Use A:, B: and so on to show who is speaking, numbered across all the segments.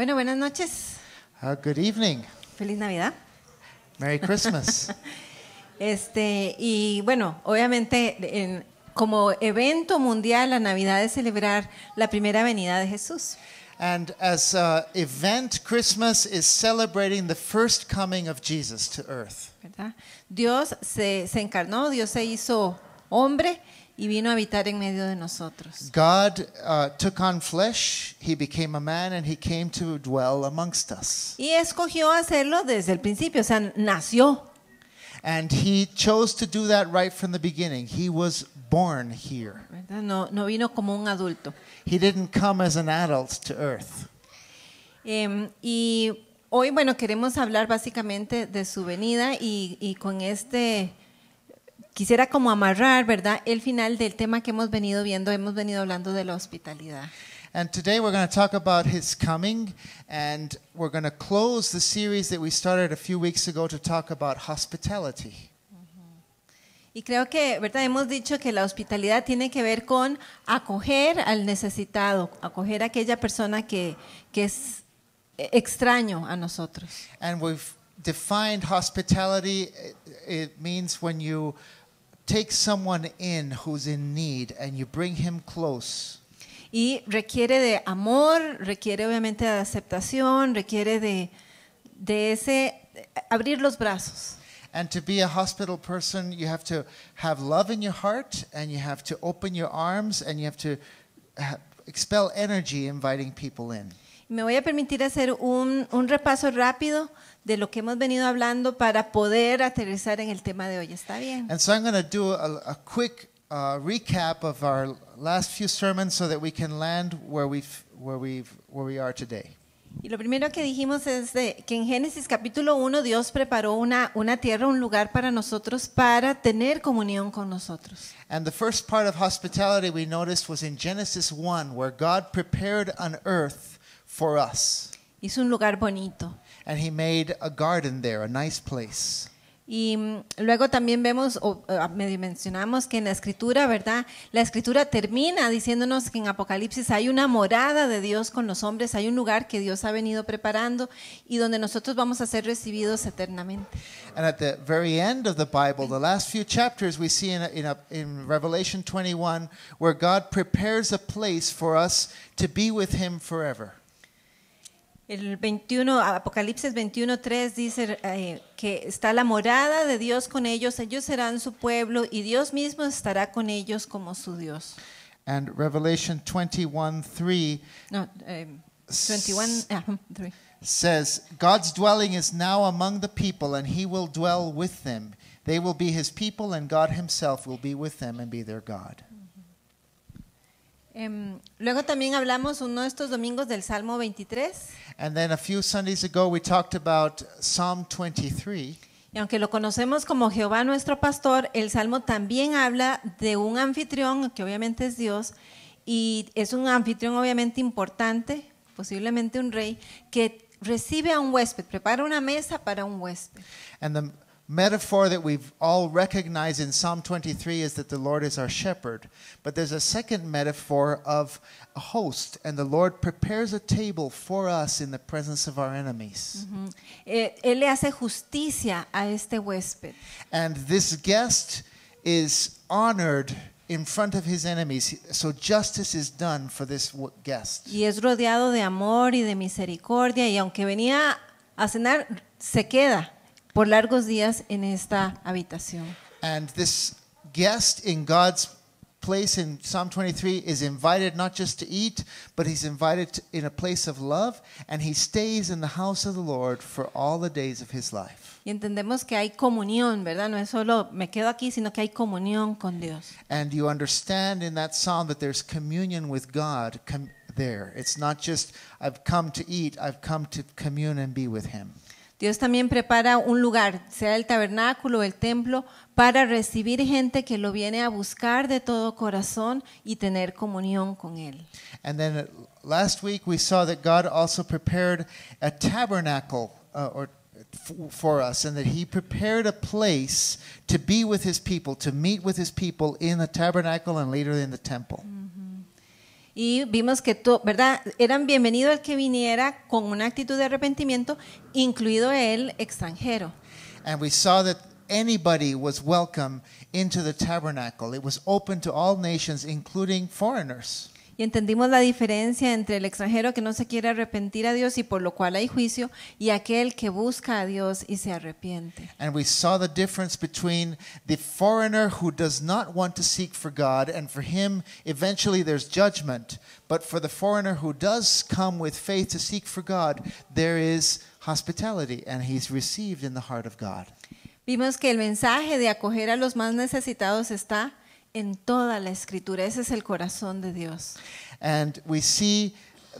A: Bueno, buenas noches.
B: Uh, good evening. Feliz Navidad. Merry Christmas.
A: este, y bueno, obviamente en, como evento mundial la Navidad es celebrar la primera venida de Jesús.
B: And as a uh, event, Christmas is celebrating the first coming of Jesus to earth.
A: ¿verdad? Dios se, se encarnó, Dios se hizo hombre y vino a habitar en medio de nosotros.
B: God uh, took on flesh, he became a man and he came to dwell amongst us. Y escogió hacerlo desde el principio, o sea, nació. And he chose to do that right from the beginning. He was born here. No, no vino como un adulto. He didn't come as an adult to earth.
A: Um, y hoy, bueno, queremos hablar básicamente de su venida y, y con este quisiera como amarrar, ¿verdad? El final del tema que hemos venido viendo, hemos venido hablando de la hospitalidad.
B: And today we're going to talk about his coming, and we're going to close the series that we started a few weeks ago to talk about hospitality.
A: Y creo que, ¿verdad? Hemos dicho que la hospitalidad tiene que ver con acoger al necesitado, acoger a aquella persona que, que es
B: extraño a nosotros. And we've defined hospitality, it means when you take someone in who's in need and you bring him close. Y requiere de amor, requiere obviamente de aceptación, requiere de, de ese abrir los brazos. And to be a hospital person, you have to have love in your heart and you have to open your arms and you have to uh, expel energy inviting people in.
A: Me voy a permitir hacer un, un repaso rápido de lo que hemos venido hablando para poder aterrizar en el tema de hoy. ¿Está bien?
B: And so I'm going to do a, a quick uh, recap of our last few sermons so that we can land where we've, where we've, where we are today. Y lo
A: primero que dijimos es de, que en Génesis capítulo 1 Dios preparó una, una tierra, un lugar para nosotros para tener comunión con nosotros.
B: And the first part of hospitality we noticed was in Genesis 1 where God prepared an earth for us. Es un lugar bonito. And he made a garden there, a nice place.
A: Y mm, luego también vemos, o eh, ah, mencionamos que en la escritura, ¿verdad? La escritura termina diciéndonos que en Apocalipsis hay una morada de Dios con los hombres, hay un lugar que Dios ha venido preparando y donde nosotros vamos a ser recibidos eternamente.
B: And at the very end of the Bible, the last few chapters, we see in, a, in, a, in Revelation 21 where God prepares a place for us to be with Him forever.
A: El 21, Apocalipsis 21.3 dice eh, que está la morada de Dios con ellos, ellos serán su pueblo y Dios mismo estará con ellos como su
B: Dios. And Revelation 21.3
A: 21, eh, ah,
B: says, God's dwelling is now among the people and he will dwell with them. They will be his people and God himself will be with them and be their God.
A: Em, luego también hablamos uno de estos domingos del Salmo 23.
B: And a few Sundays we talked about Psalm 23.
A: Y aunque lo conocemos como Jehová nuestro pastor, el Salmo también habla de un anfitrión, que obviamente es Dios, y es un anfitrión obviamente importante, posiblemente un rey, que recibe a un huésped, prepara una mesa para un huésped.
B: metaphor that we've all recognized in Psalm 23 is that the Lord is our shepherd. But there's a second metaphor of a host, and the Lord prepares a table for us in the presence of our enemies.
A: Mm -hmm. Él le hace justicia a este
B: huésped. And this guest is honored in front of his enemies. So justice is done for this guest.
A: Y es rodeado de amor y de misericordia, y aunque venía a cenar, se queda. por largos días en esta habitación.
B: And this guest in God's place in Psalm 23 is invited not just to eat, but he's invited in a place of love, and he stays in the house of the Lord for all the days of his life.
A: Y entendemos que hay comunión, ¿verdad? No es solo me quedo aquí, sino que hay comunión con Dios.
B: And you understand in that psalm that there's communion with God there. It's not just I've come to eat, I've come to commune and be with him.
A: Dios también prepara un lugar, sea el tabernáculo, o el templo, para recibir gente que lo viene a buscar de todo corazón y tener comunión con él.
B: And then last week we saw that God also prepared a tabernacle uh, or for us and that he prepared a place to be with his people, to meet with his people in the tabernacle and later in the temple. Mm
A: y vimos que todo, ¿verdad? Eran bienvenido el que viniera con una actitud de arrepentimiento, incluido el extranjero.
B: And we saw that anybody was welcome into the tabernacle. It was open to all nations, including foreigners
A: y entendimos la diferencia entre el extranjero que no se quiere arrepentir a Dios y por lo cual hay juicio y aquel que busca a Dios y se arrepiente.
B: And we saw the difference between the foreigner who does not want to seek for God and for him eventually there's judgment, but for the foreigner who does come with faith to seek for God, there is hospitality and he's received in the heart of God.
A: Vimos que el mensaje de acoger a los más necesitados está en toda la escritura. Ese es el corazón de Dios.
B: And we see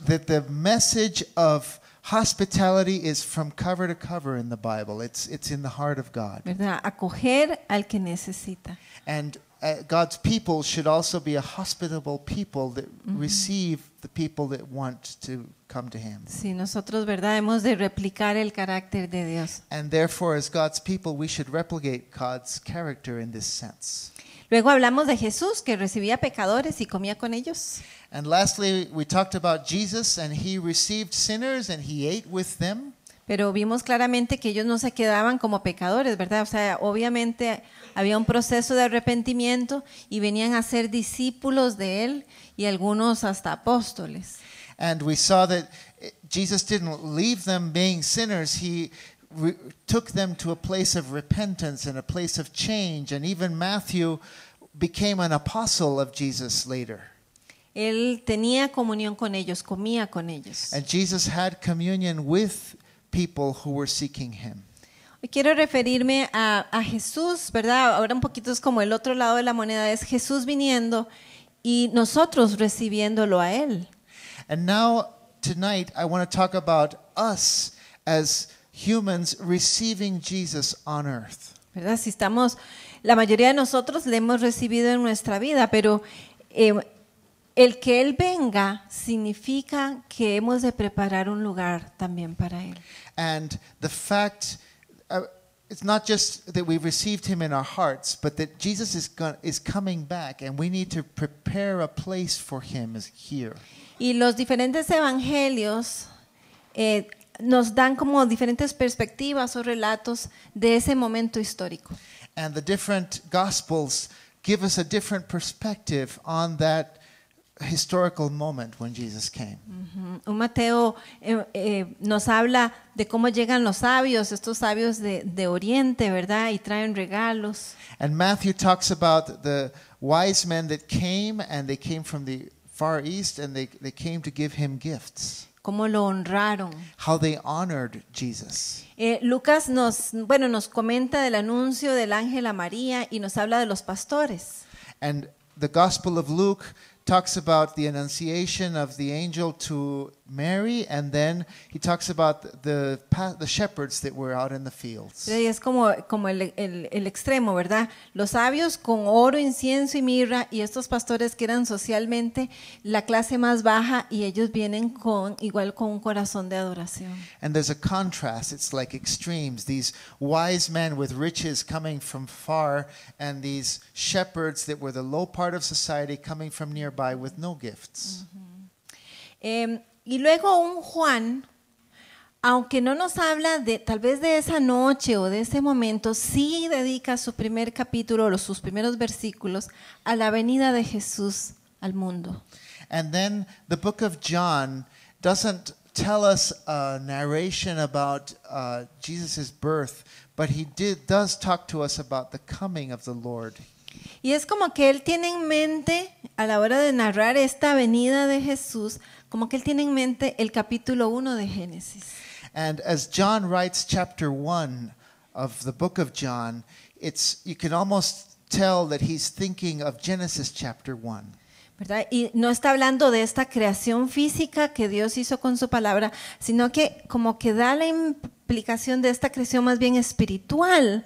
B: that the message of hospitality is from cover to cover in the Bible. It's it's in the heart of God.
A: ¿Verdad? Acoger al que necesita.
B: And uh, God's people should also be a hospitable people that receive the people that want to come to him. Sí,
A: nosotros, ¿verdad? Hemos de replicar el carácter de Dios.
B: And therefore as God's people we should replicate God's character in this sense.
A: Luego hablamos de Jesús que recibía pecadores y comía con ellos. Pero vimos claramente que ellos no se quedaban como pecadores, ¿verdad? O sea, obviamente había un proceso de arrepentimiento y venían a ser discípulos de él y algunos hasta apóstoles.
B: And we saw that Jesus didn't leave them being sinners. took them to a place of repentance and a place of change. And even Matthew became an apostle of Jesus later.
A: Él tenía comunión con ellos, comía con ellos. And
B: Jesus had communion with people who were seeking him.
A: Quiero referirme a, a Jesús, ¿verdad? Ahora un poquito es como el otro lado de la moneda, es Jesús viniendo y nosotros recibiéndolo a Él.
B: And now, tonight, I want to talk about us as humans receiving Jesus on earth.
A: ¿Verdad? Si estamos, la mayoría de nosotros le hemos recibido en nuestra vida, pero eh, el que Él venga significa que hemos de preparar un
B: lugar también para Él. And the fact, uh, it's not just that we've received Him in our hearts, but that Jesus is, going, is coming back and we need to prepare a place for Him here.
A: Y los diferentes evangelios eh, nos dan como diferentes perspectivas o relatos de ese momento histórico.
B: And the different gospels give us a different perspective on that historical moment when Jesus came.
A: Un Mateo eh, eh, nos habla de cómo llegan los sabios, estos sabios de, de Oriente, ¿verdad? Y traen regalos.
B: And Matthew talks about the wise men that came and they came from the far east and they, they came to give him gifts cómo lo
A: honraron. How they eh, Lucas nos, bueno, nos comenta del anuncio del ángel a María y nos habla de los pastores.
B: And the Gospel of Luke talks about the annunciation of the angel to Mary, and then he talks about the, the shepherds that were out in the fields.
A: Y es como, como el, el, el extremo, ¿verdad? Los sabios con oro, incienso y mirra, y estos pastores que eran socialmente la clase más baja, y ellos vienen con igual con un corazón de adoración.
B: And there's a contrast. It's like extremes. These wise men with riches coming from far, and these shepherds that were the low part of society coming from nearby with no gifts. Mm
A: -hmm. um, Y luego un Juan, aunque no nos habla de tal vez de esa noche o de ese momento, sí dedica su primer capítulo o sus primeros versículos a la venida de Jesús al mundo.
B: And then the book of John doesn't tell us a narration about uh, Jesus' birth, but he does talk to us about the coming of the Lord.
A: Y es como que él tiene en mente a la hora de narrar esta venida de Jesús como que él tiene en mente el capítulo 1 de Génesis.
B: And as John writes chapter 1 of the book of John, it's you can almost tell that he's thinking of Genesis chapter 1.
A: ¿verdad? Y no está hablando de esta creación física que Dios hizo con su palabra, sino que como que da la implicación de esta creación más bien espiritual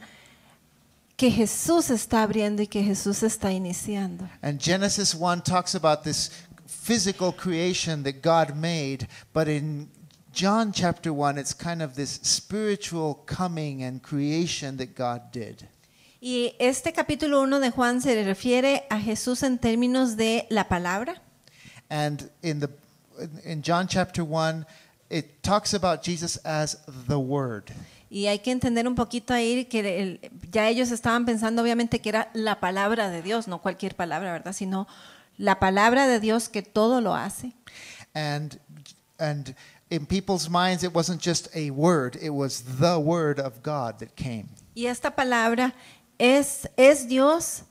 A: que Jesús está abriendo y que Jesús está iniciando.
B: And Genesis 1 talks about this physical creation that God made, but in John chapter 1, it's kind of this spiritual coming and creation that God did.
A: Y este capítulo 1 de Juan se refiere a Jesús en términos
B: de la palabra. And in the in John chapter 1, it talks about Jesus as the word. Y hay que entender un poquito ahí que el,
A: ya ellos estaban pensando obviamente que era la palabra de Dios, no cualquier palabra, ¿verdad? Sino la palabra de Dios que todo lo hace.
B: And and in people's minds it wasn't just a word, it was the word of God that came.
A: Y esta palabra es es Dios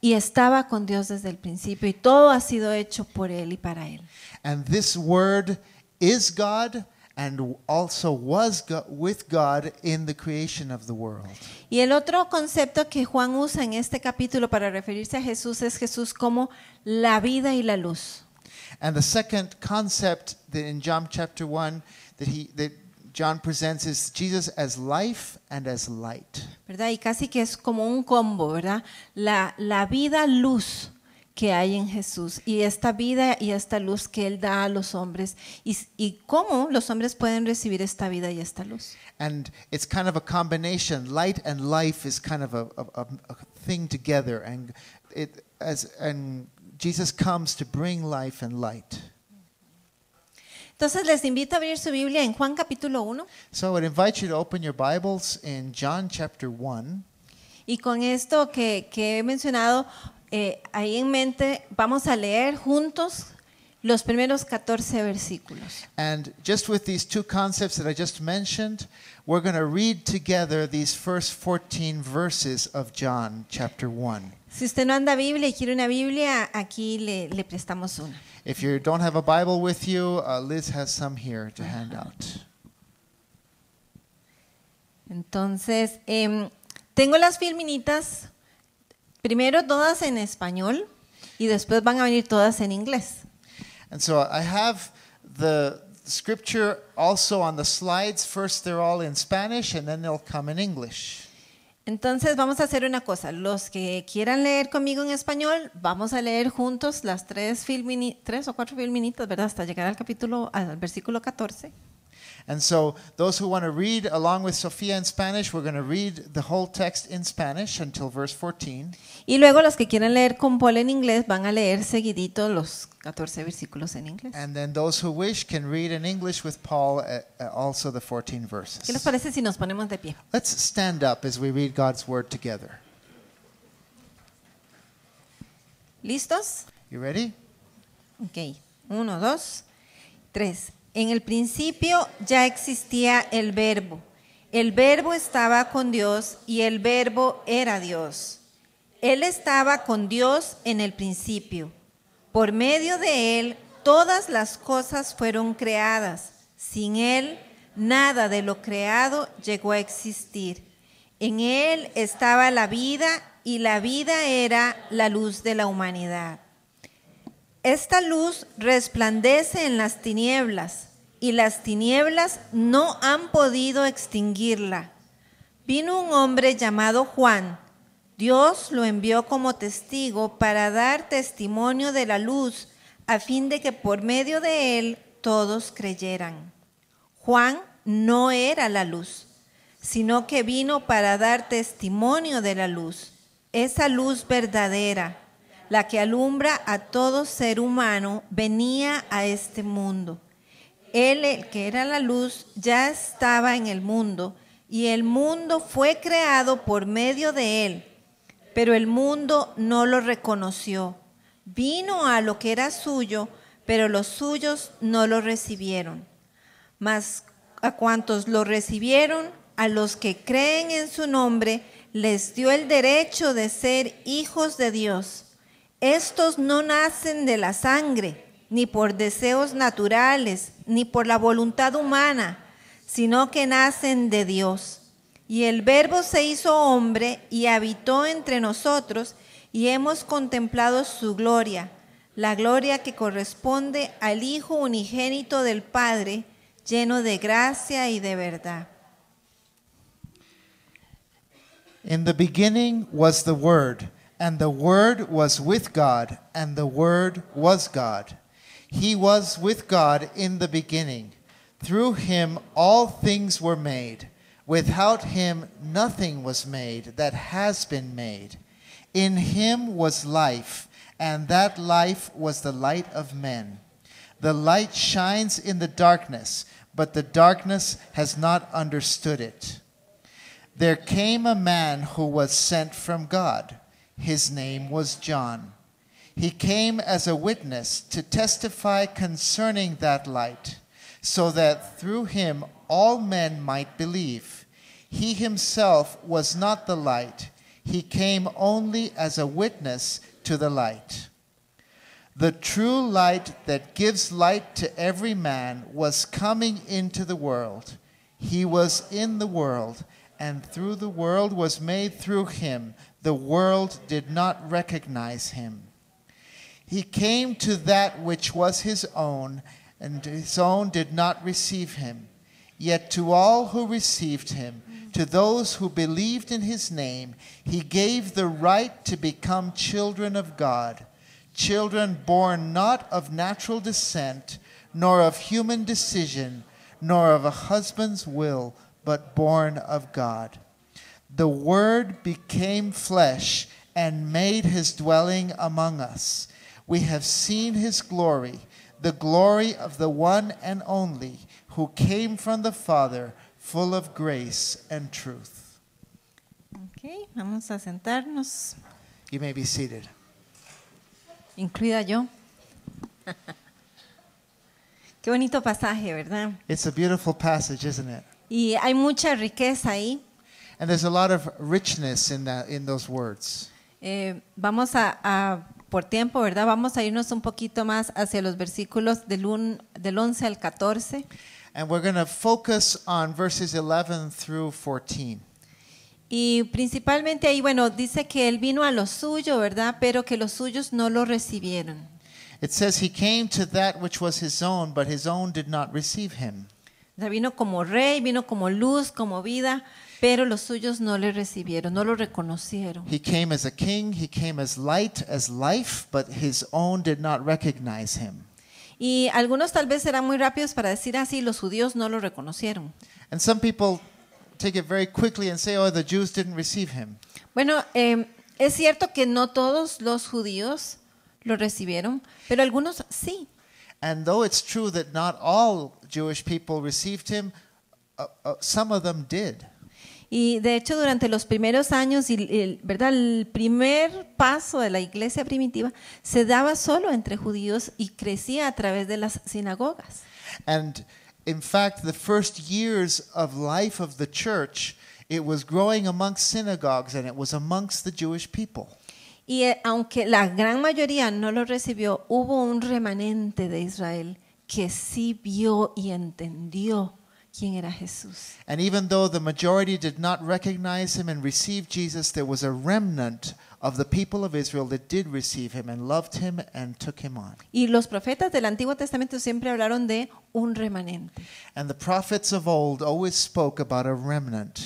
A: y estaba con Dios desde el principio y todo ha sido hecho por él y para él.
B: And this word is God and also was God, with God in the creation of the world.
A: Y el otro concepto que Juan usa en este capítulo para referirse a Jesús es Jesús como
B: la vida
A: y la luz.
B: And the second concept that in John chapter 1 that he that John presents is Jesus as life and as light. ¿Verdad?
A: Y casi que es como un combo, ¿verdad? La la vida luz. que hay en Jesús y esta vida y esta luz que Él da a los hombres y, y cómo los hombres pueden recibir esta vida y esta luz.
B: And it's kind of a combination. Light and life is kind of a, a, a thing together, and it as and Jesus comes to bring life and light.
A: Entonces les invito a abrir su Biblia en Juan capítulo 1.
B: So I would invite you to open your Bibles in John chapter 1.
A: Y con esto que, que he mencionado eh, ahí en mente, vamos a leer juntos los primeros 14 versículos.
B: And just with these two concepts that I just mentioned, we're going to read together these first 14 verses of John chapter 1.
A: Si usted no anda Biblia y quiere una Biblia, aquí le, le prestamos una.
B: If you don't have a Bible with you, uh, Liz has some here to hand out.
A: Entonces, eh, tengo las filminitas Primero todas en español y después van a venir todas en inglés.
B: so I have the scripture also on the slides. First they're all in Spanish and then they'll come in English.
A: Entonces vamos a hacer una cosa. Los que quieran leer conmigo en español, vamos a leer juntos las tres, filmini, tres o cuatro filminitas, ¿verdad? Hasta llegar al capítulo, al versículo 14.
B: And so those who want to read along with Sofía in Spanish, we're going to read the whole text in Spanish until verse 14.
A: Y luego los que leer con Paul en inglés van a leer seguidito los
B: 14 versículos en inglés. And then those who wish can read in English with Paul uh, uh, also the 14 verses. ¿Qué les parece si nos ponemos de pie? Let's stand up as we read God's word together.
A: ¿Listos? You ready? Okay. Uno, dos, tres. En el principio ya existía el verbo. El verbo estaba con Dios y el verbo era Dios. Él estaba con Dios en el principio. Por medio de Él todas las cosas fueron creadas. Sin Él nada de lo creado llegó a existir. En Él estaba la vida y la vida era la luz de la humanidad. Esta luz resplandece en las tinieblas y las tinieblas no han podido extinguirla. Vino un hombre llamado Juan. Dios lo envió como testigo para dar testimonio de la luz, a fin de que por medio de él todos creyeran. Juan no era la luz, sino que vino para dar testimonio de la luz, esa luz verdadera, la que alumbra a todo ser humano, venía a este mundo. Él, el que era la luz, ya estaba en el mundo y el mundo fue creado por medio de Él, pero el mundo no lo reconoció. Vino a lo que era suyo, pero los suyos no lo recibieron. Mas a cuantos lo recibieron, a los que creen en su nombre, les dio el derecho de ser hijos de Dios. Estos no nacen de la sangre ni por deseos naturales, ni por la voluntad humana, sino que nacen de Dios. Y el Verbo se hizo hombre y habitó entre nosotros, y hemos contemplado su gloria, la gloria que corresponde al Hijo unigénito del Padre, lleno de gracia y de verdad.
B: In the beginning was the Word, and the Word was with God, and the Word was God. He was with God in the beginning. Through him all things were made. Without him nothing was made that has been made. In him was life, and that life was the light of men. The light shines in the darkness, but the darkness has not understood it. There came a man who was sent from God. His name was John. He came as a witness to testify concerning that light, so that through him all men might believe. He himself was not the light, he came only as a witness to the light. The true light that gives light to every man was coming into the world. He was in the world, and through the world was made through him. The world did not recognize him. He came to that which was his own, and his own did not receive him. Yet to all who received him, to those who believed in his name, he gave the right to become children of God, children born not of natural descent, nor of human decision, nor of a husband's will, but born of God. The Word became flesh and made his dwelling among us. We have seen his glory, the glory of the one and only who came from the Father, full of grace and truth.
A: Okay, vamos a sentarnos.
B: You may be seated.
A: Incluida yo. Qué bonito pasaje, ¿verdad?
B: It's a beautiful passage, isn't it?
A: Y hay mucha riqueza ahí.
B: And there's a lot of richness in that in those words.
A: Eh, vamos a, a por tiempo, ¿verdad? Vamos a irnos un poquito más hacia los versículos del, del 11 al 14. Y principalmente ahí, bueno, dice que él vino a lo suyo, ¿verdad? Pero que los suyos no lo recibieron.
B: he came to that which was his own, but his own did not receive him.
A: vino como rey, vino como luz, como vida, pero los suyos no le recibieron, no lo
B: reconocieron. He came as a king, he came as light, as life, but his own did not recognize him.
A: Y algunos tal vez serán muy rápidos para decir así, ah, los judíos no
B: lo reconocieron. And some people take it very quickly and say, oh, the Jews didn't receive him.
A: Bueno, eh, es cierto que no todos los judíos lo recibieron,
B: pero algunos sí. And though it's true that not all Jewish people received him, uh, uh, some of them did. Y de hecho, durante los primeros
A: años, el, ¿verdad? el primer paso de la iglesia primitiva se daba solo entre judíos y crecía a través de las sinagogas. Y aunque la gran mayoría no lo recibió, hubo un remanente de Israel que sí vio y entendió quién era Jesús.
B: And even though the majority did not recognize him and receive Jesus, there was a remnant of the people of Israel that did receive him and loved him and took him on.
A: Y los profetas del Antiguo Testamento siempre hablaron de un remanente.
B: And the prophets of old always spoke about a remnant.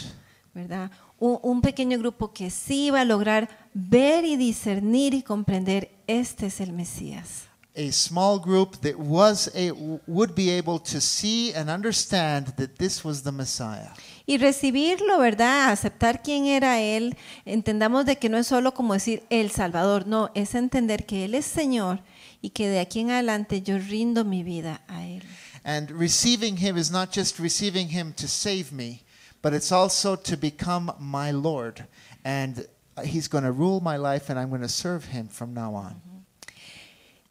A: ¿Verdad? Un, un pequeño grupo que sí iba a lograr ver y discernir y comprender este es el Mesías.
B: a small group that was a, would be able to see and understand that this was the Messiah.
A: Y recibirlo, ¿verdad? Aceptar quién era él. Entendamos de que no es solo como decir el Salvador, no, es entender que él es Señor y que de aquí en adelante yo rindo mi vida a él.
B: And receiving him is not just receiving him to save me, but it's also to become my Lord and uh, he's going to rule my life and I'm going to serve him from now on.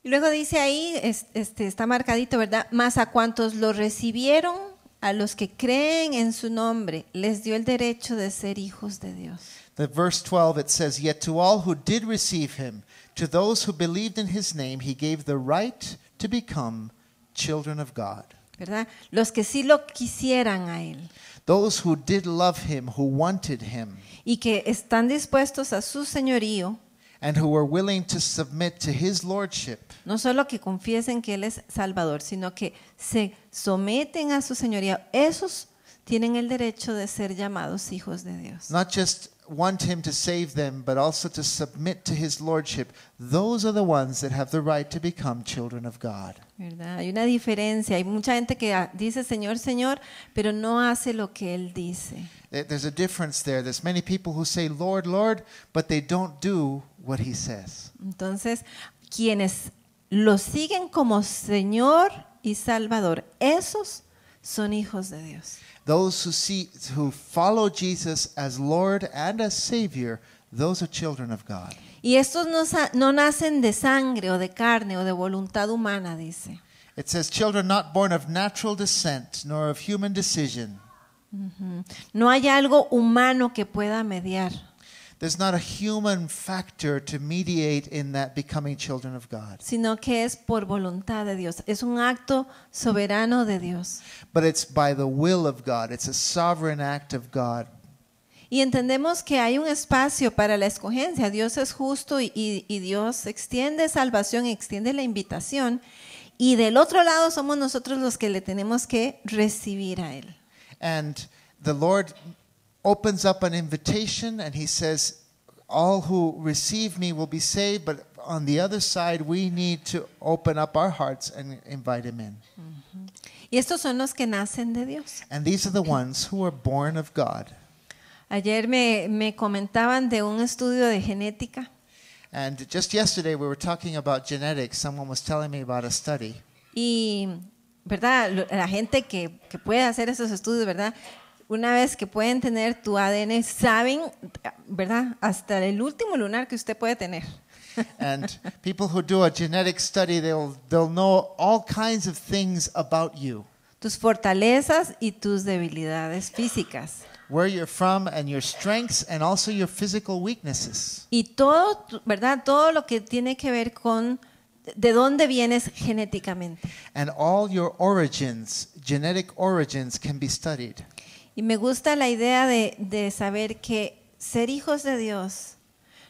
A: Y Luego dice ahí, este, está marcadito, ¿verdad? Más a cuantos lo recibieron, a los que creen en su nombre, les dio el derecho de ser hijos de Dios.
B: The verse 12 it says, Yet to all who did receive him, to those who believed in his name, he gave the right to become children of God. ¿Verdad? Los que sí lo quisieran a él. Those who did love him, who wanted him. Y que
A: están dispuestos a su señorío.
B: and who are willing to submit to his lordship.
A: No solo que confiesen que él es Salvador, sino que se someten a su señoría. Esos tienen el derecho de ser llamados hijos de Dios.
B: Not just want him to save them, but also to submit to his lordship. Those are the ones that have the right to become children of God.
A: ¿Verdad? Hay una diferencia. Hay mucha gente que dice Señor, Señor, pero no hace lo que él dice.
B: There's a difference there. There's many people who say Lord, Lord, but they don't do what he says.
A: Entonces, quienes lo siguen como Señor y Salvador, esos son hijos de Dios.
B: Those who see who follow Jesus as Lord and as Savior, those are children of God.
A: Y estos no, no nacen de sangre o de carne o de voluntad humana, dice.
B: It says children not born of natural descent nor of human decision.
A: Uh -huh. No hay algo humano que pueda mediar.
B: There's not a human factor to mediate in that becoming children of God.
A: Sino que es por voluntad de Dios. Es un acto soberano de Dios.
B: But it's by the will of God. It's a sovereign act of God.
A: Y entendemos que hay un espacio para la escogencia. Dios es justo y, y, Dios extiende salvación extiende la invitación. Y del otro lado somos nosotros los que le tenemos que recibir
B: a Él. And the Lord opens up an invitation and he says, All who receive me will be saved, but on the other side, we need to open up our hearts and invite him in. Mm-hmm.
A: Y estos son los que nacen de Dios.
B: And these are the ones who are born of God.
A: Ayer me, me comentaban de un estudio de genética.
B: And just yesterday we were talking about genetics. Someone was telling me about a study.
A: Y ¿verdad? La gente que, que, puede hacer esos estudios, ¿verdad? una vez que pueden tener tu ADN, saben, ¿verdad? Hasta el último lunar que usted puede tener.
B: and people who do a genetic study, they'll, they'll know all kinds of things about you. Tus fortalezas y tus debilidades físicas. Where you're from and your strengths and also your physical weaknesses.
A: Y todo, ¿verdad? Todo lo que tiene que ver con de dónde vienes genéticamente.
B: And all your origins, genetic origins can be studied.
A: Y me gusta la idea de, saber que ser hijos de Dios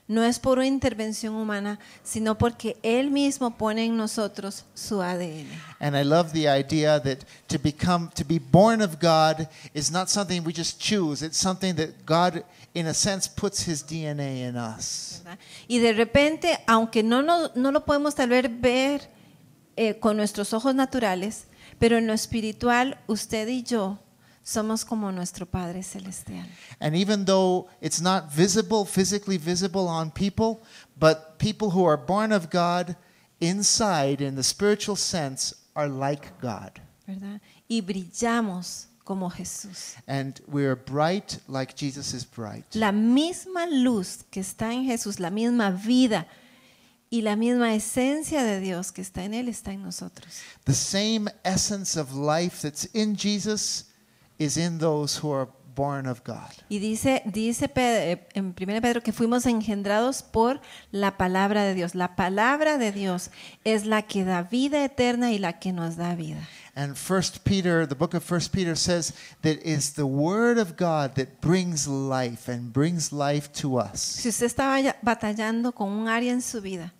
A: no es por una intervención humana, sino porque él mismo pone en nosotros su ADN.
B: And I love the idea that to become to be born of God is not something we just choose, it's something that God in a sense puts his DNA in us. Y de repente, aunque no, no, lo podemos tal vez
A: ver eh, con nuestros ojos naturales, pero en lo espiritual usted y yo somos como nuestro Padre celestial.
B: And even though it's not visible, physically visible on people, but people who are born of God inside in the spiritual sense are like God.
A: Y brillamos como Jesús.
B: And we bright like Jesus is bright.
A: La misma luz que está en Jesús, la misma vida y la misma esencia de Dios que está en él está en nosotros.
B: The same essence of life that's in Jesus is in those who are born of God.
A: Y dice, dice Pedro, eh, en 1 Pedro que fuimos engendrados por la palabra de Dios. La palabra de Dios es la que da vida eterna y la que nos da vida.
B: And First Peter, the book of First Peter says that it's the word of God that brings life and brings life to us. Si
A: usted estaba batallando con un área en su vida,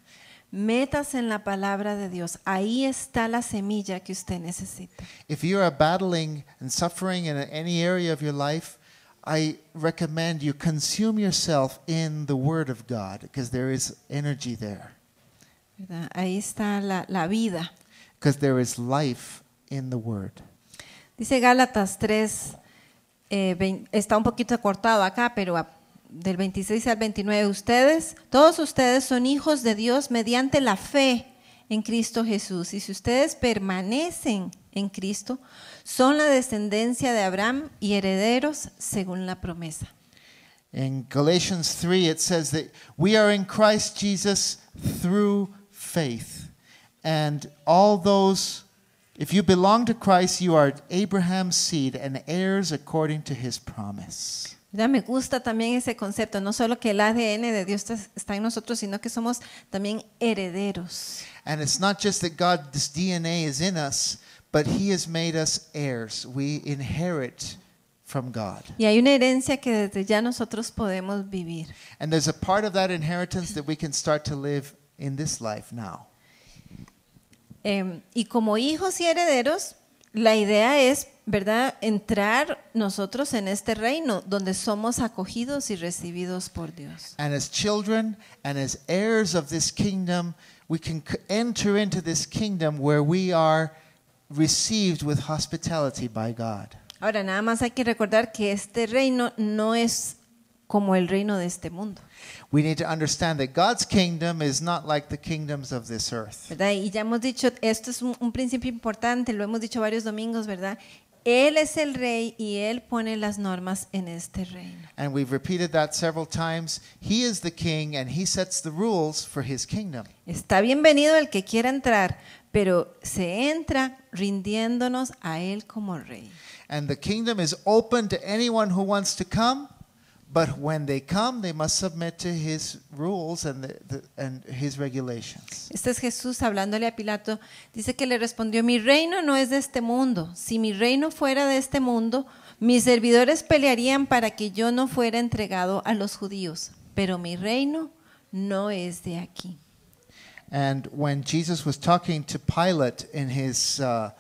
A: Metas en la palabra de Dios. Ahí está la semilla que usted necesita.
B: If you are battling and suffering in any area of your life, I recommend you consume yourself in the Word of God because there is energy there.
A: ¿verdad? Ahí está la, la vida.
B: Because there is life in the Word.
A: Dice Gálatas 3, eh, está un poquito cortado acá, pero del 26 al 29, ustedes, todos ustedes son hijos de Dios mediante la fe en Cristo Jesús. Y si ustedes permanecen en Cristo, son la descendencia de Abraham y herederos según la promesa.
B: In Galatians 3 it says that we are in Christ Jesus through faith. And all those if you belong to Christ, you are Abraham's seed and heirs according to his promise.
A: Ya Me gusta también ese concepto, no solo que el ADN de Dios está en nosotros, sino que somos también herederos.
B: And it's not just that God's DNA is in us, but he has made us heirs. We inherit from God.
A: Y hay una herencia que desde ya nosotros podemos vivir.
B: And there's a part of that inheritance that we can start to live in this life now.
A: Um, y como hijos y herederos, la idea es ¿verdad? Entrar nosotros en este reino donde somos acogidos y recibidos por
B: Dios. And as children and as heirs of this kingdom, we can enter into this kingdom where we are received with hospitality by God.
A: Ahora nada más hay que recordar que este reino no es como el reino de este mundo.
B: We need to understand that God's kingdom is not like the kingdoms of this earth.
A: ¿Verdad? Y ya hemos dicho, esto es un, un, principio importante, lo hemos dicho varios domingos, ¿verdad? Él es el rey y él pone las normas en este reino.
B: And we've repeated that several times. He is the king and he sets the rules for his kingdom.
A: Está bienvenido el que quiera
B: entrar, pero se entra rindiéndonos a él como rey. And the kingdom is open to anyone who wants to come. But when they come, they must submit to his rules and, his regulations.
A: Este es Jesús hablándole a Pilato. Dice que le respondió, mi reino no es de este mundo. Si mi reino fuera de este mundo, mis servidores pelearían para que yo no fuera entregado a los judíos. Pero mi reino no es de aquí.
B: And when Jesus was talking to Pilate in his uh,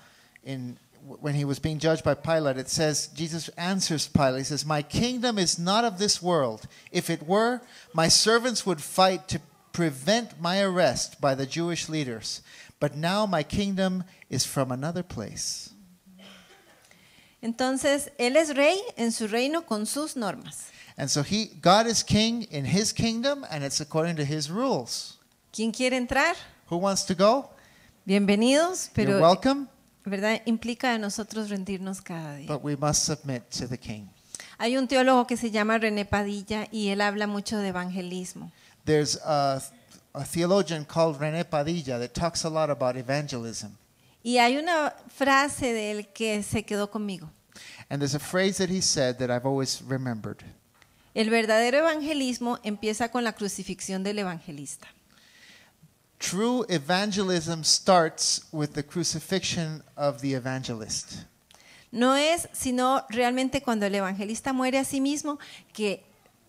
B: when he was being judged by Pilate, it says, Jesus answers Pilate, he says, My kingdom is not of this world. If it were, my servants would fight to prevent my arrest by the Jewish leaders. But now my kingdom is from another place.
A: Entonces, él es rey en su reino con sus
B: normas. And so he, God is king in his kingdom and it's according to his rules. ¿Quién quiere entrar? Who wants to go?
A: Bienvenidos, pero You're welcome. ¿verdad? Implica de nosotros rendirnos cada día.
B: But we must submit to the king.
A: Hay un teólogo que se llama René Padilla y él habla mucho de evangelismo.
B: There's a, a theologian called René Padilla that talks a lot about evangelism.
A: Y hay una frase de él que se quedó conmigo.
B: And there's a phrase that he said that I've always remembered.
A: El verdadero evangelismo empieza con la crucifixión del evangelista.
B: True evangelism starts with the crucifixion of the evangelist.
A: No es sino realmente cuando el evangelista muere a sí mismo que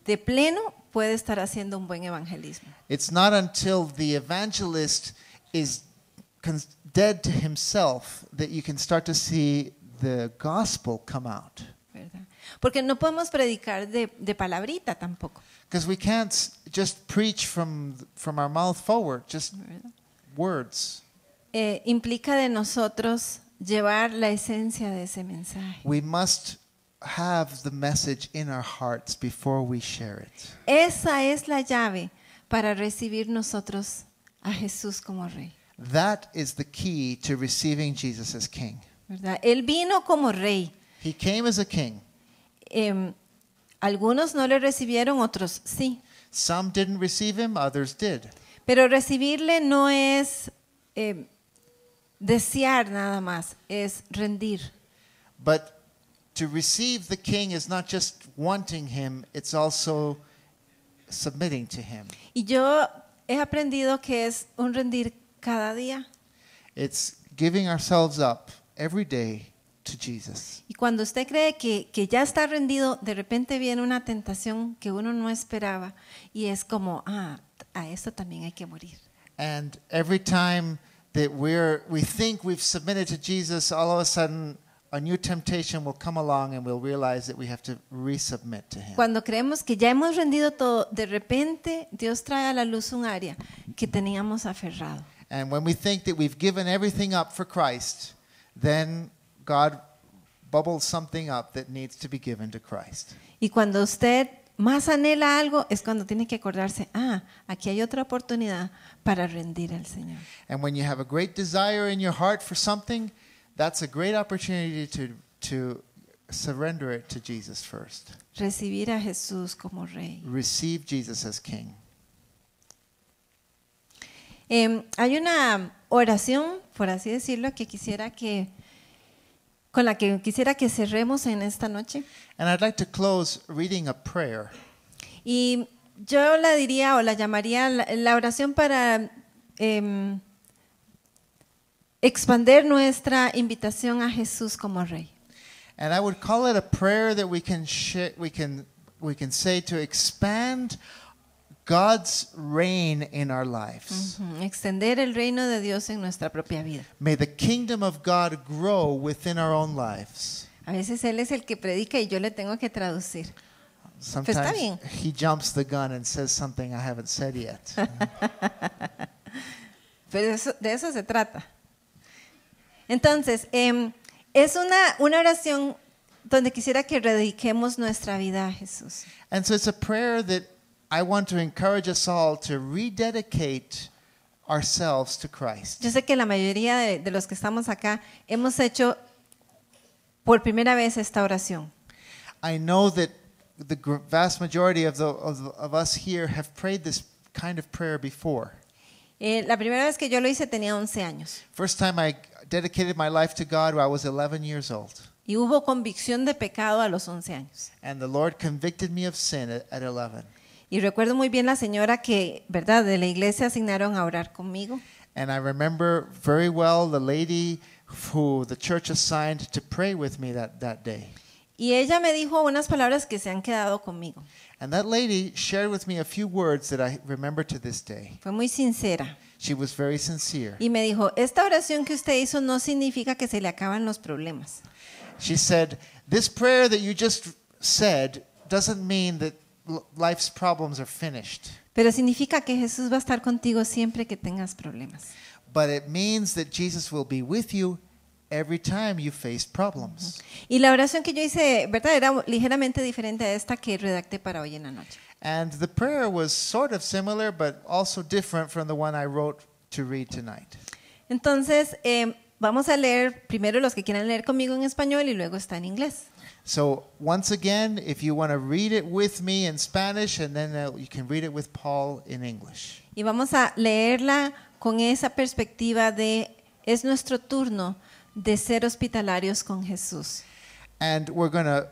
A: de pleno puede estar haciendo un buen evangelismo.
B: It's not until the evangelist is dead to himself that you can start to see the gospel come out.
A: ¿verdad? Porque no podemos predicar de, de palabrita tampoco.
B: Because we can't just preach from, from our mouth forward, just words.
A: Eh, implica de nosotros llevar la esencia de ese mensaje.
B: We must have the message in our hearts before we share it.
A: Esa es la llave para recibir nosotros a Jesús como rey.
B: That is the key to receiving Jesus as king.
A: ¿Verdad? Él vino como rey. He came as a king. Eh, algunos no le recibieron, otros sí. Some didn't receive him, others did. Pero recibirle no es eh,
B: desear nada más, es rendir. But to receive the king is not just wanting him, it's also submitting to him.
A: Y yo he aprendido que es un rendir cada día.
B: It's giving ourselves up every day to Jesus.
A: Y cuando usted cree que, que ya está rendido, de repente viene una tentación que uno no esperaba y es como, ah, a esto también hay que morir.
B: And every time that we're, we think we've submitted to Jesus, all of a sudden a new temptation will come along and we'll realize that we have to resubmit to him.
A: Cuando creemos que ya hemos rendido todo, de repente Dios trae a la luz un área que teníamos aferrado.
B: And when we think that we've given everything up for Christ, then God bubbles something up that needs to be given to Christ.
A: Y cuando usted más anhela algo es cuando tiene que acordarse, ah, aquí hay otra oportunidad para rendir al Señor.
B: And when you have a great desire in your heart for something, that's a great opportunity to to surrender it to Jesus first.
A: Recibir a Jesús como rey.
B: Receive Jesus as king.
A: Eh, hay una oración, por así decirlo, que quisiera que con la que quisiera que cerremos en esta noche.
B: And I'd like to close reading a prayer.
A: Y yo la diría o la llamaría la, oración para eh, expander nuestra invitación a Jesús como Rey.
B: y yo la call it a prayer that we can, we God's reign in our lives.
A: Uh Extender el reino de Dios en
B: nuestra propia vida. May the kingdom of God grow within our own lives.
A: A veces él es el que predica y yo le tengo que traducir.
B: Pues Sometimes está bien. he jumps the gun and says something I haven't said yet.
A: Pero pues eso, de eso se trata. Entonces, eh, es una, una oración donde quisiera que rediquemos nuestra vida a Jesús.
B: And so it's a prayer that I want to encourage us all to rededicate ourselves to Christ.
A: Yo sé que la mayoría de, de los que estamos acá hemos hecho por primera vez esta oración.
B: I know that the vast majority of, the, of, of us here have prayed this kind of prayer before.
A: Eh, la primera vez que yo lo hice tenía 11
B: años First time I dedicated my life to God, I was 11 years old.
A: y hubo convicción de pecado a los 11 años.
B: And the Lord convicted me of sin at, at 11. Y recuerdo
A: muy bien la señora que, ¿verdad?, de la iglesia asignaron a orar conmigo. Y ella me dijo unas palabras que se han quedado conmigo. Fue muy sincera. Y me dijo,
B: esta oración que usted hizo no significa que se le acaban los problemas. She said, this prayer that you just said doesn't mean that pero significa que Jesús va a estar contigo siempre que tengas problemas. But it means that Jesus will be with you every time you face problems.
A: Y la oración que yo hice, ¿verdad? Era ligeramente diferente a esta que redacté para hoy en la noche.
B: And the prayer was sort of similar but also different from the one I wrote to read tonight.
A: Entonces, eh, vamos a leer primero los que quieran leer conmigo en español y luego está en inglés.
B: So, once again, if you want to read it with me in Spanish, and then uh, you can read it with Paul in English.
A: Y vamos a leerla con esa perspectiva de es nuestro turno de ser hospitalarios con Jesús.
B: And we're going to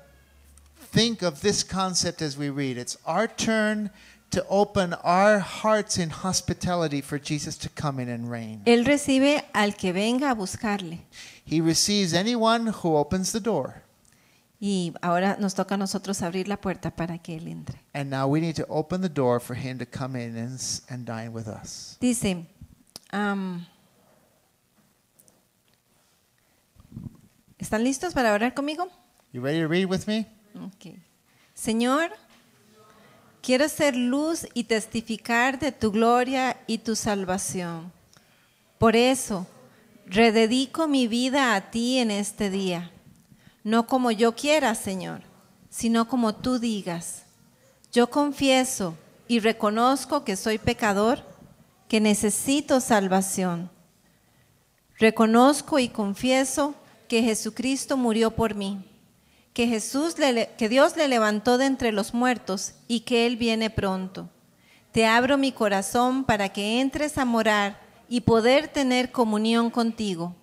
B: think of this concept as we read. It's our turn to open our hearts in hospitality for Jesus to come in and reign.
A: Él recibe al que venga a buscarle.
B: He receives anyone who opens the door.
A: Y ahora nos toca a nosotros abrir la puerta para que él entre.
B: And now we need to open the door for him to come in and, dine with us. Dice, ¿están
A: listos para orar conmigo?
B: You ready to read with me?
A: Okay. Señor, quiero ser luz y testificar de tu gloria y tu salvación. Por eso, rededico mi vida a ti en este día no como yo quiera, Señor, sino como tú digas. Yo confieso y reconozco que soy pecador, que necesito salvación. Reconozco y confieso que Jesucristo murió por mí, que, Jesús que Dios le levantó de entre los muertos y que Él viene pronto. Te abro mi corazón para que entres a morar y poder tener comunión contigo.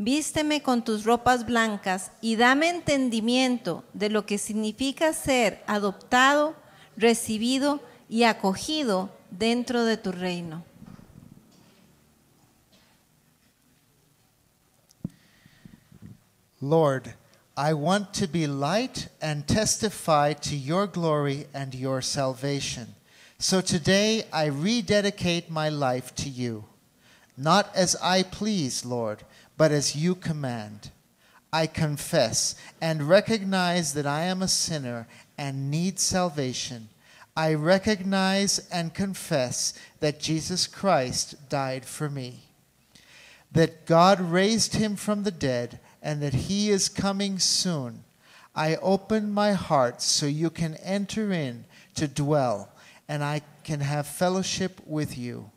A: Vísteme con tus ropas blancas y dame entendimiento de lo que significa ser adoptado, recibido y acogido dentro de tu reino.
B: Lord, I want to be light and testify to your glory and your salvation. So today I rededicate my life to you. Not as I please, Lord but as you command. I confess and recognize that I am a sinner and need salvation. I recognize and confess that Jesus Christ died for me, that God raised him from the dead, and that he is coming soon. I open my heart so you can enter in to dwell, and I can have fellowship with you.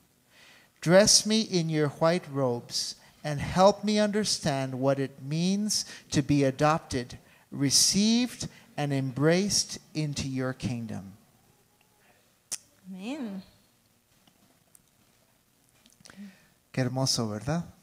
B: Dress me in your white robes and help me understand what it means to be adopted, received, and embraced into your kingdom. Amén. Qué hermoso, ¿verdad?